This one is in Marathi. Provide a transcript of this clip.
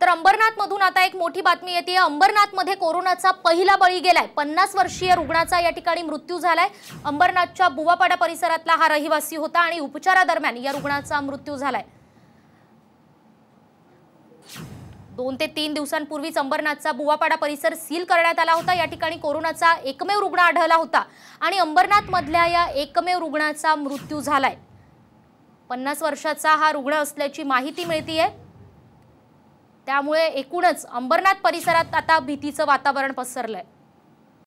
तर अंबरनाथमधून आता एक मोठी बातमी येते अंबरनाथमध्ये कोरोनाचा पहिला बळी गेलाय पन्नास वर्षीय रुग्णाचा या ठिकाणी मृत्यू झालाय अंबरनाथच्या बुवापाडा परिसरातला हा रहिवासी होता आणि उपचारादरम्यान या रुग्णाचा मृत्यू झालाय दोन ते तीन दिवसांपूर्वीच अंबरनाथचा बुवापाडा परिसर सील करण्यात आला होता या ठिकाणी कोरोनाचा एकमेव रुग्ण आढळला होता आणि अंबरनाथमधल्या या एकमेव रुग्णाचा मृत्यू झालाय पन्नास वर्षाचा हा रुग्ण असल्याची माहिती मिळतीये त्यामुळे एकूणच अंबरनाथ परिसरात आता भीतीचं वातावरण पसरलं आहे